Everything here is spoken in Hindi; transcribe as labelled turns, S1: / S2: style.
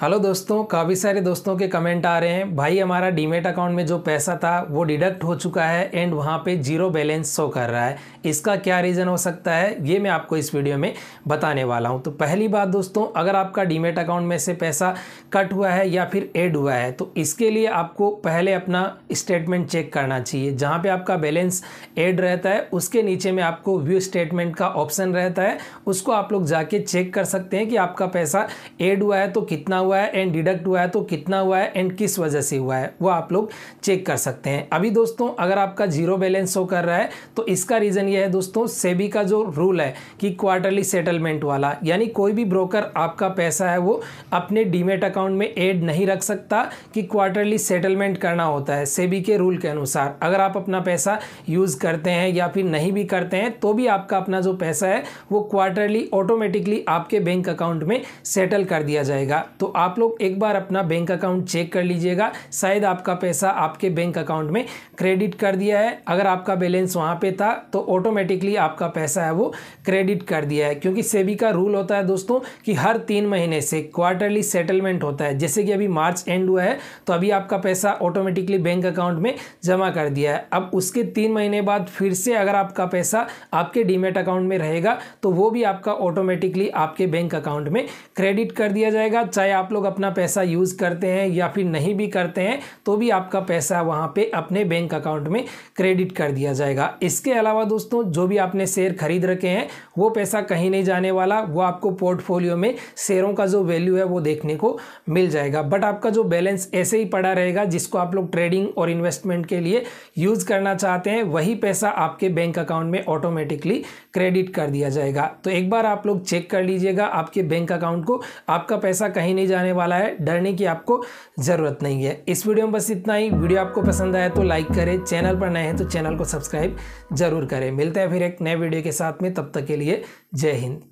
S1: हेलो दोस्तों काफ़ी सारे दोस्तों के कमेंट आ रहे हैं भाई हमारा डीमेट अकाउंट में जो पैसा था वो डिडक्ट हो चुका है एंड वहाँ पे जीरो बैलेंस शो कर रहा है इसका क्या रीज़न हो सकता है ये मैं आपको इस वीडियो में बताने वाला हूँ तो पहली बात दोस्तों अगर आपका डीमेट अकाउंट में से पैसा कट हुआ है या फिर एड हुआ है तो इसके लिए आपको पहले अपना स्टेटमेंट चेक करना चाहिए जहाँ पर आपका बैलेंस एड रहता है उसके नीचे में आपको व्यू स्टेटमेंट का ऑप्शन रहता है उसको आप लोग जाके चेक कर सकते हैं कि आपका पैसा एड हुआ है तो कितना हुआ है एंड डिडक्ट हुआ है तो कितना हुआ है एंड किस वजह से हुआ है वो आप लोग चेक कर सकते हैं अभी दोस्तों अगर आपका जीरो बैलेंस शो कर रहा है तो इसका रीज़न ये है दोस्तों सेबी का जो रूल है कि क्वार्टरली सेटलमेंट वाला यानी कोई भी ब्रोकर आपका पैसा है वो अपने डीमेट अकाउंट में एड नहीं रख सकता कि क्वार्टरली सेटलमेंट करना होता है सेबी के रूल के अनुसार अगर आप अपना पैसा यूज़ करते हैं या फिर नहीं भी करते हैं तो भी आपका अपना जो पैसा है वो क्वार्टरली ऑटोमेटिकली आपके बैंक अकाउंट में सेटल कर दिया जाएगा तो आप लोग एक बार अपना बैंक अकाउंट चेक कर लीजिएगा शायद आपका पैसा आपके बैंक अकाउंट में क्रेडिट कर दिया है अगर आपका बैलेंस वहाँ पे था तो ऑटोमेटिकली आपका पैसा है वो क्रेडिट कर दिया है क्योंकि सेबी का रूल होता है दोस्तों कि हर तीन महीने से क्वार्टरली सेटलमेंट होता है जैसे कि अभी मार्च एंड हुआ है तो अभी आपका पैसा ऑटोमेटिकली बैंक अकाउंट में जमा कर दिया है अब उसके तीन महीने बाद फिर से अगर आपका पैसा आपके डीमेट अकाउंट में रहेगा तो वो भी आपका ऑटोमेटिकली आपके बैंक अकाउंट में क्रेडिट कर दिया जाएगा चाहे आप आप लोग अपना पैसा यूज़ करते हैं या फिर नहीं भी करते हैं तो भी आपका पैसा वहाँ पे अपने बैंक अकाउंट में क्रेडिट कर दिया जाएगा इसके अलावा दोस्तों जो भी आपने शेयर खरीद रखे हैं वो पैसा कहीं नहीं जाने वाला वो आपको पोर्टफोलियो में शेयरों का जो वैल्यू है वो देखने को मिल जाएगा बट आपका जो बैलेंस ऐसे ही पड़ा रहेगा जिसको आप लोग ट्रेडिंग और इन्वेस्टमेंट के लिए यूज़ करना चाहते हैं वही पैसा आपके बैंक अकाउंट में ऑटोमेटिकली क्रेडिट कर दिया जाएगा तो एक बार आप लोग चेक कर लीजिएगा आपके बैंक अकाउंट को आपका पैसा कहीं नहीं जाने वाला है डरने की आपको ज़रूरत नहीं है इस वीडियो में बस इतना ही वीडियो आपको पसंद आया तो लाइक करें चैनल पर नए हैं तो चैनल को सब्सक्राइब जरूर करें मिलते हैं फिर एक नए वीडियो के साथ में तब तक के लिए जय हिंद